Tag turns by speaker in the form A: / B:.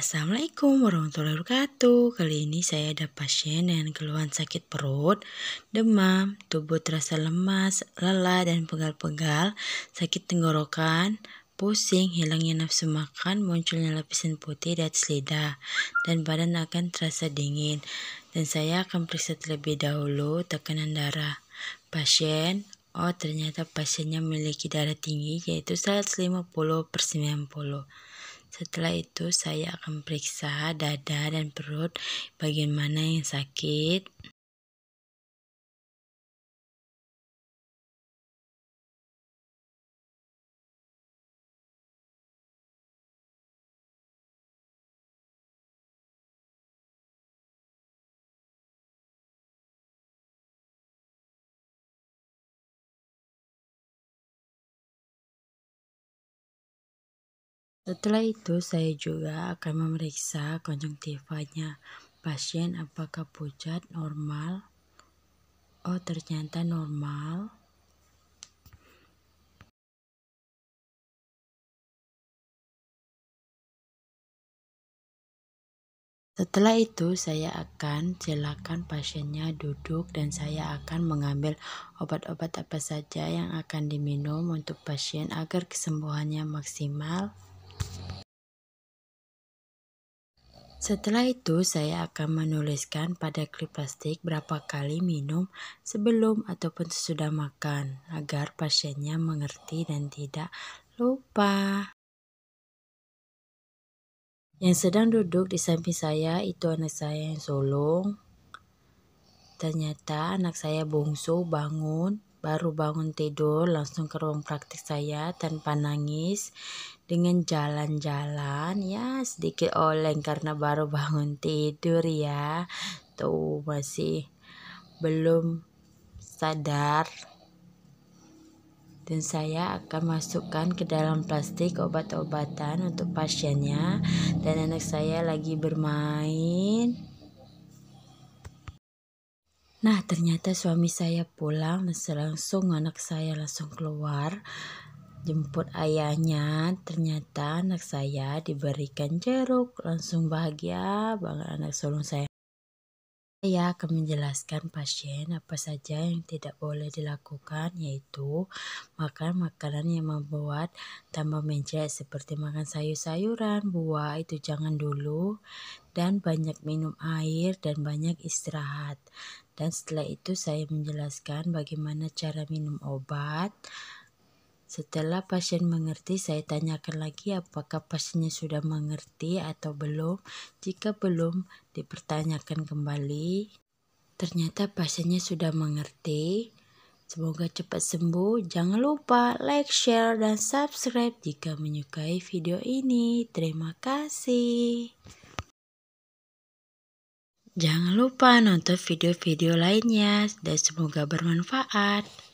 A: Assalamualaikum warahmatullahi wabarakatuh Kali ini saya ada pasien dengan keluhan sakit perut, demam, tubuh terasa lemas, lelah dan pegal-pegal, sakit tenggorokan, pusing, hilangnya nafsu makan, munculnya lapisan putih di atas lidah, dan badan akan terasa dingin. Dan saya akan periksa terlebih dahulu tekanan darah. Pasien Oh ternyata pasiennya memiliki darah tinggi yaitu 150 per 90 setelah itu saya akan periksa dada dan perut bagaimana yang sakit Setelah itu, saya juga akan memeriksa konjungtivanya pasien apakah pucat normal. Oh, ternyata normal. Setelah itu, saya akan silakan pasiennya duduk dan saya akan mengambil obat-obat apa saja yang akan diminum untuk pasien agar kesembuhannya maksimal. Setelah itu, saya akan menuliskan pada klip plastik berapa kali minum sebelum ataupun sesudah makan, agar pasiennya mengerti dan tidak lupa. Yang sedang duduk di samping saya itu anak saya yang sulung. Ternyata anak saya bungsu bangun baru bangun tidur langsung ke ruang praktik saya tanpa nangis dengan jalan-jalan ya sedikit oleng karena baru bangun tidur ya tuh masih belum sadar dan saya akan masukkan ke dalam plastik obat-obatan untuk pasiennya dan anak saya lagi bermain Nah ternyata suami saya pulang langsung anak saya langsung keluar jemput ayahnya ternyata anak saya diberikan jeruk langsung bahagia banget anak sulung saya saya akan menjelaskan pasien apa saja yang tidak boleh dilakukan yaitu makan makanan yang membuat tambah mencret seperti makan sayur-sayuran, buah itu jangan dulu dan banyak minum air dan banyak istirahat. Dan setelah itu saya menjelaskan bagaimana cara minum obat, setelah pasien mengerti, saya tanyakan lagi apakah pasiennya sudah mengerti atau belum. Jika belum, dipertanyakan kembali. Ternyata pasiennya sudah mengerti. Semoga cepat sembuh. Jangan lupa like, share, dan subscribe jika menyukai video ini. Terima kasih. Jangan lupa nonton video-video
B: lainnya dan semoga bermanfaat.